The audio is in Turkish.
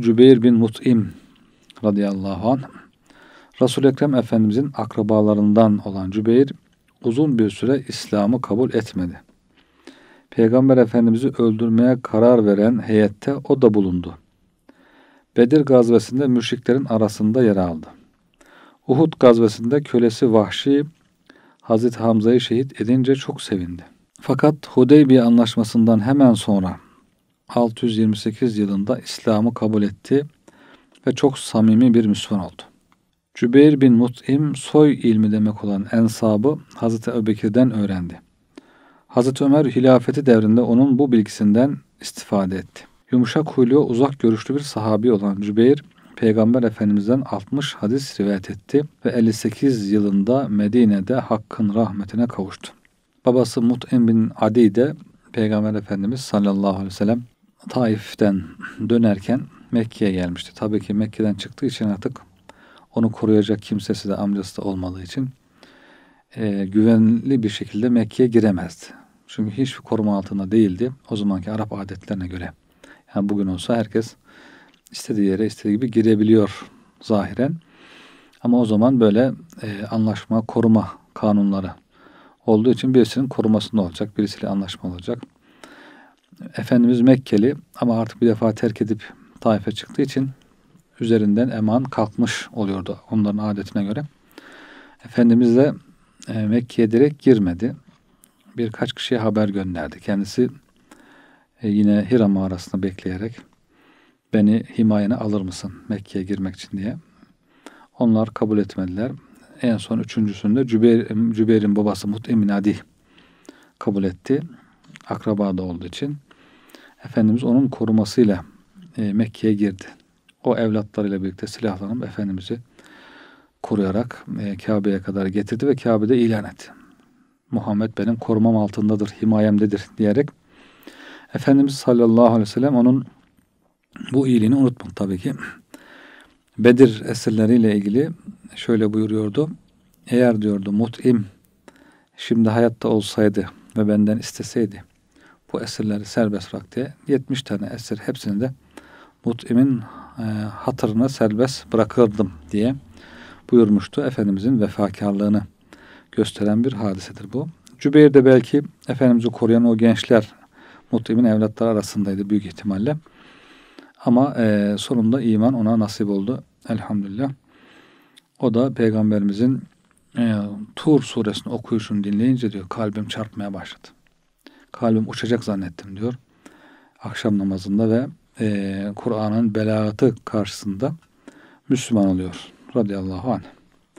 Cübeyr bin Mut'im radıyallahu anh resul Ekrem Efendimizin akrabalarından olan Cübeyr uzun bir süre İslam'ı kabul etmedi. Peygamber Efendimiz'i öldürmeye karar veren heyette o da bulundu. Bedir gazvesinde müşriklerin arasında yer aldı. Uhud gazvesinde kölesi Vahşi Hazreti Hamza'yı şehit edince çok sevindi. Fakat Hudeybiye anlaşmasından hemen sonra 628 yılında İslam'ı kabul etti ve çok samimi bir Müslüman oldu. Cübeyr bin Mut'im soy ilmi demek olan ensabı Hazreti Ebubekir'den öğrendi. Hazreti Ömer hilafeti devrinde onun bu bilgisinden istifade etti. Yumuşak huylu, uzak görüşlü bir sahabi olan Cübeyr, Peygamber Efendimiz'den 60 hadis rivayet etti ve 58 yılında Medine'de Hakk'ın rahmetine kavuştu. Babası Mut'im bin Adi de Peygamber Efendimiz sallallahu aleyhi ve sellem Taif'ten dönerken Mekke'ye gelmişti. Tabii ki Mekke'den çıktığı için artık onu koruyacak kimsesi de amcası da olmadığı için e, güvenli bir şekilde Mekke'ye giremezdi. Çünkü hiçbir koruma altında değildi o zamanki Arap adetlerine göre. Yani bugün olsa herkes istediği yere istediği gibi girebiliyor zahiren. Ama o zaman böyle e, anlaşma, koruma kanunları olduğu için birisinin korumasında olacak, birisiyle anlaşma olacak. Efendimiz Mekkeli ama artık bir defa terk edip Taif'e çıktığı için üzerinden eman kalkmış oluyordu onların adetine göre. Efendimiz de e, Mekke'ye direkt girmedi. Birkaç kişiye haber gönderdi. Kendisi e, yine Hira mağarasını bekleyerek beni himayene alır mısın Mekke'ye girmek için diye. Onlar kabul etmediler. En son üçüncüsünde Cübeyr, Cübeyr'in babası Mut'im Nadi kabul etti. Akraba da olduğu için. Efendimiz onun korumasıyla e, Mekke'ye girdi. O evlatlarıyla birlikte silahlanıp Efendimiz'i koruyarak e, Kabe'ye kadar getirdi ve Kabe'de ilan etti. Muhammed benim korumam altındadır, himayemdedir diyerek Efendimiz sallallahu aleyhi ve sellem onun bu iyiliğini unutmadı tabii ki. Bedir esirleriyle ilgili şöyle buyuruyordu. Eğer diyordu mut'im şimdi hayatta olsaydı ve benden isteseydi bu esirleri serbest bırak diye 70 tane esir hepsini de Mut'im'in e, hatırına serbest bırakırdım diye buyurmuştu. Efendimizin vefakarlığını gösteren bir hadisedir bu. Cübeyr de belki Efendimiz'i koruyan o gençler Mut'im'in evlatları arasındaydı büyük ihtimalle. Ama e, sonunda iman ona nasip oldu. Elhamdülillah. O da Peygamberimizin e, Tur suresini okuyuşunu dinleyince diyor kalbim çarpmaya başladı kalbim uçacak zannettim diyor. Akşam namazında ve e, Kur'an'ın belagatı karşısında Müslüman oluyor. Radıyallahu anh.